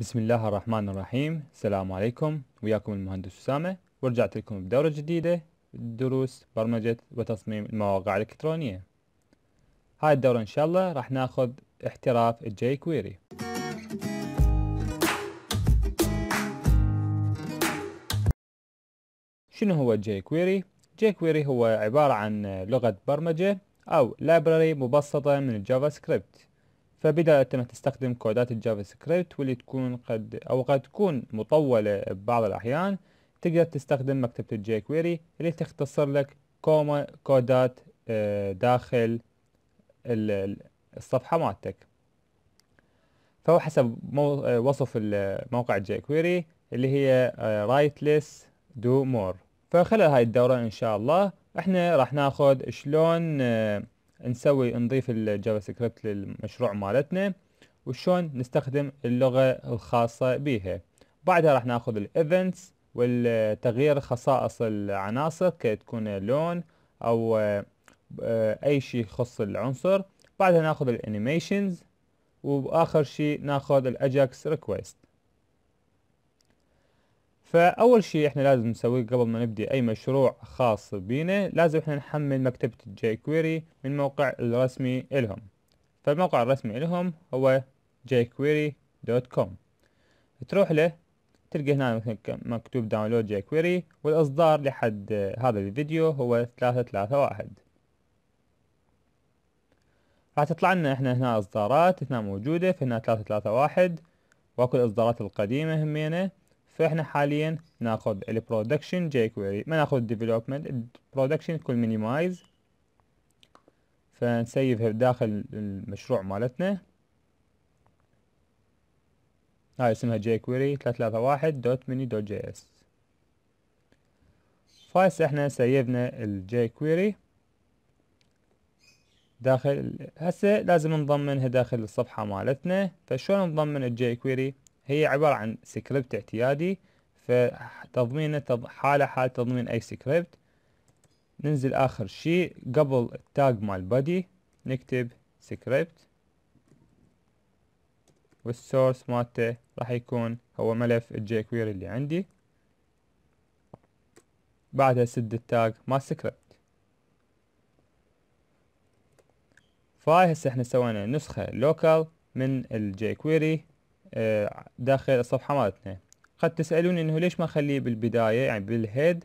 بسم الله الرحمن الرحيم السلام عليكم وياكم المهندس أسامة ورجعت لكم بدورة جديدة دروس برمجة وتصميم المواقع الإلكترونية هاي الدورة إن شاء الله راح ناخذ احتراف الجي كويري شنو هو الجي كويري؟ جي كويري هو عبارة عن لغة برمجة أو لايبراري مبسطة من الجافا سكريبت فبدأ يتم تستخدم كودات الجافا سكريبت واللي تكون قد أو قد تكون مطولة ببعض الأحيان تقدر تستخدم مكتبة الجي كويري اللي تختصر لك كوما كودات آه، داخل الصفحة مالتك فهو حسب آه، وصف موقع الجي كويري اللي هي رايتلس دو مور فخلال هاي الدورة إن شاء الله احنا راح ناخذ شلون آه، نسوي نضيف الجافا سكريبت للمشروع مالتنا وشون نستخدم اللغة الخاصة بيها بعدها راح ناخذ الايفنتس والتغيير خصائص العناصر كتكون لون او آه، اي شيء يخص العنصر بعدها ناخذ الانيميشنز واخر شيء ناخذ الاجاكس ريكويست فاول شيء احنا لازم نسويه قبل ما نبدأ اي مشروع خاص بينا لازم احنا نحمل مكتبة جاي كويري من الموقع الرسمي لهم فالموقع الرسمي لهم هو jQuery.com تروح له تلقى هنا مكتوب داونلود جاي كويري والاصدار لحد هذا الفيديو هو 331 راح تطلع لنا احنا هنا اصدارات هنا موجودة فهنا 331 ثلاثة واكو الاصدارات القديمة همينه فاحنا حاليا ناخد البرودكشن جي كويري ما ناخذ الديفلوبمنت البرودكشن كل مينيمايز فنسيفها داخل المشروع مالتنا هاي اسمها جي كويري واحد دوت ميني دوت جي اس فايس احنا سيفنا الجي كويري داخل هسه لازم نضمنها داخل الصفحة مالتنا فشلون نضمن الجي كويري هي عبارة عن سكريبت اعتيادي فتضمينه حالة حال تضمين أي سكريبت ننزل آخر شيء قبل التاج مال بادي نكتب سكريبت والسورس مالته راح يكون هو ملف الجي كويري اللي عندي بعدها سد التاج مال سكريبت فهاي هسه احنا سوينا نسخة لوكال من الجي كويري آه، داخل الصفحة مالتنا قد تسألون انه ليش ما اخليه بالبداية يعني بالهيد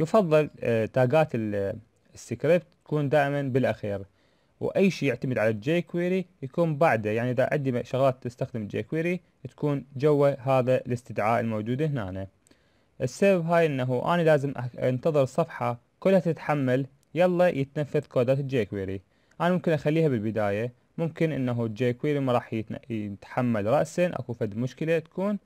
يفضل آه، تاغات السكريبت تكون دائما بالاخير واي شيء يعتمد على الجي كويري يكون بعده يعني اذا عندي شغلات تستخدم الجي كويري تكون جوا هذا الاستدعاء الموجود هنا السبب هاي انه انا لازم انتظر الصفحة كلها تتحمل يلا يتنفذ كودات الجي كويري انا ممكن اخليها بالبداية ممكن انه الجاي كويري ما راح يتحمل رأسا اكو فد مشكلة تكون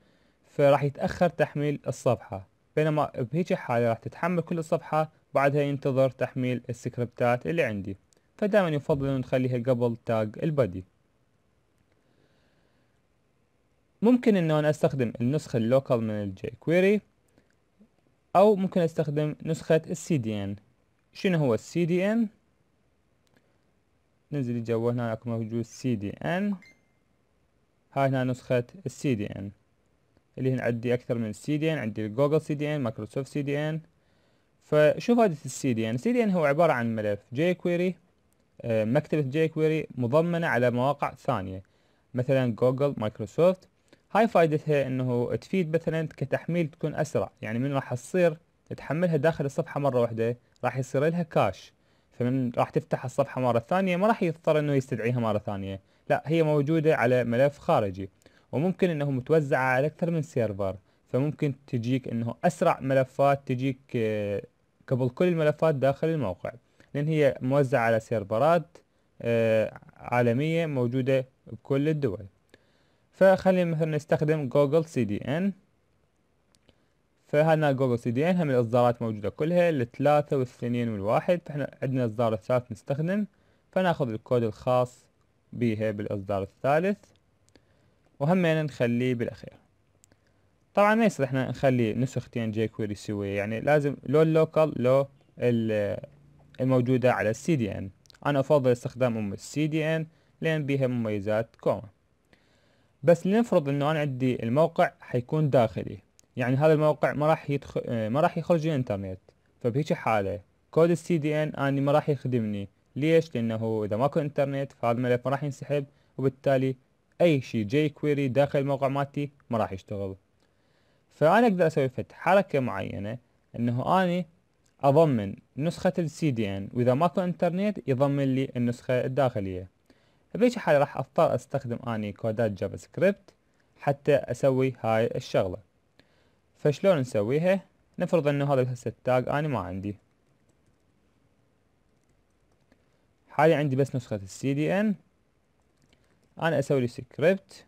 فراح يتأخر تحميل الصفحة بينما بهيج حالة راح تتحمل كل الصفحة بعدها ينتظر تحميل السكريبتات اللي عندي فدائما يفضل انه نخليها قبل تاج البادي ممكن انه انا استخدم النسخة اللوكال من الجاي كويري او ممكن استخدم نسخة السي دي ان شنو هو السي دي ان ننزل لجوا هنا اكو موجود سي دي ان هاي هنا نسخة السي دي ان اللي هنا عندي أكثر من سي دي ان عندي جوجل سي دي ان مايكروسوفت سي دي ان فشو فائدة السي دي ان السي دي ان هو عبارة عن ملف جي كويري آه، مكتبة جي كويري مضمنة على مواقع ثانية مثلا جوجل مايكروسوفت هاي فائدتها انه تفيد مثلا كتحميل تكون اسرع يعني من راح تصير تحملها داخل الصفحة مرة واحدة راح يصير لها كاش فمن راح تفتح الصفحة مرة ثانية ما راح يضطر انه يستدعيها مرة ثانية لا هي موجودة على ملف خارجي وممكن انه متوزعة على اكثر من سيرفر فممكن تجيك انه اسرع ملفات تجيك آه، قبل كل الملفات داخل الموقع لان هي موزعة على سيرفرات آه، عالمية موجودة بكل الدول فخلينا مثلا نستخدم جوجل سي دي ان فهنا جوجل سي دي ان هم الاصدارات موجودة كلها الثلاثة والاثنين والواحد فاحنا عندنا الاصدار الثالث نستخدم فناخذ الكود الخاص بها بالاصدار الثالث وهمين نخليه بالاخير طبعا ما يصير احنا نخلي نسختين جي كويري سوية يعني لازم لو اللوكال لو الموجودة على السي دي ان انا افضل استخدام ام السي دي ان لان بيها مميزات كوما بس لنفرض انه انا عندي الموقع حيكون داخلي يعني هذا الموقع ما راح يدخل آه، ما راح يخرج الانترنت فبهيجي حاله كود السي دي ان اني ما راح يخدمني ليش لانه اذا ماكو انترنت فهذا الملف ما راح ينسحب وبالتالي اي شيء جي كويري داخل الموقع مالتي ما راح يشتغل فانا اقدر اسوي فتح حركه معينه انه اني اضمن نسخة السي دي ان واذا ماكو انترنت يضمن لي النسخة الداخلية بهيجي حالة راح اضطر استخدم اني كودات جافا سكريبت حتى اسوي هاي الشغلة فشلون نسويها نفرض انه هذا هسه التاج انا ما عندي حالي عندي بس نسخة السي دي ان انا اسوي لي سكريبت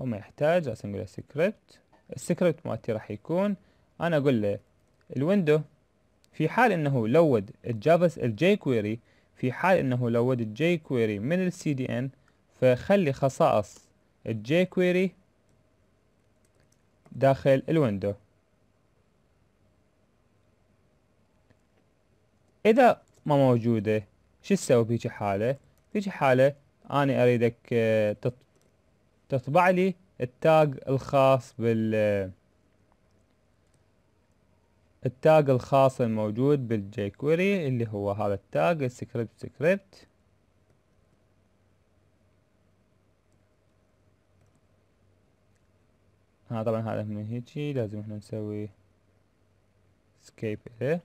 او ما يحتاج راس نقول سكريبت السكريبت مالتي راح يكون انا اقول له الويندو في حال انه لود الجافا الجي كويري في حال انه لود الجي كويري من السي دي ان فخلي خصائص الجي كويري داخل الويندو اذا ما موجودة شو تسوي بهيجي حالة بهيجي حالة انا اريدك آه، تطبع لي التاج الخاص بال التاج الخاص الموجود بالجي اللي هو هذا التاج السكريبت سكريبت ها طبعا هذا من هيجي لازم احنا نسوي سكيب ايه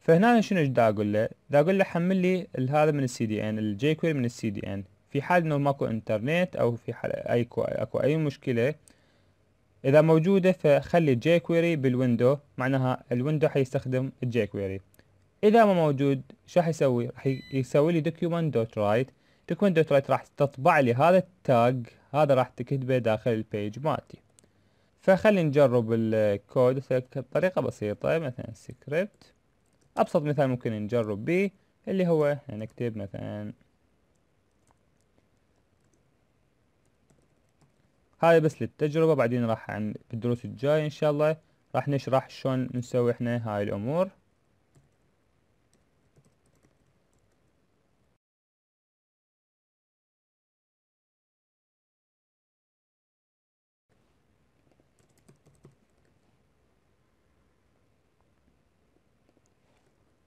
فهنا شنو دا اقول له دا اقول له حمل لي هذا من السي دي ان الجي كوير من السي دي ان في حال انه ماكو انترنت او في حال اي كو اكو اي مشكله اذا موجوده فخلي الجي كويري بالويندو معناها الويندو حيستخدم الجي كويري اذا ما موجود شو راح يسوي راح يسوي لي دوكيومنت دوت رايت دوكيومنت دوت رايت راح تطبع لي هذا التاج هذا راح تكتبه داخل البيج مالتي فخلي نجرب الكود بطريقة بسيطة مثلا سكريبت أبسط مثال ممكن نجرب به اللي هو نكتب مثلا هذا بس للتجربة بعدين راح عن الدروس الجاية إن شاء الله راح نشرح شلون نسوي احنا هاي الأمور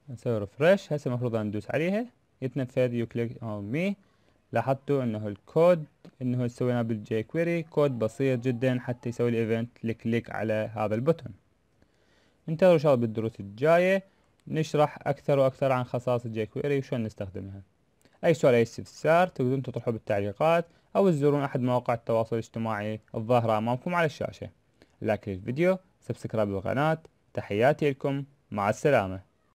نسوي ريفرش هسه المفروض ندوس عليها يتنفذ يو كليك اون مي لاحظتوا انه الكود انه سويناه بالجي كويري كود بسيط جدا حتى يسوي الايفنت الكليك على هذا البوتن انتظروا ان شاء الله بالدروس الجايه نشرح اكثر واكثر عن خصائص الجي كويري وشلون نستخدمها اي سؤال اي استفسار تقدرون تطرحوه بالتعليقات او تزورون احد مواقع التواصل الاجتماعي الظاهرة امامكم على الشاشة لايك للفيديو سبسكرايب للقناة تحياتي لكم مع السلامة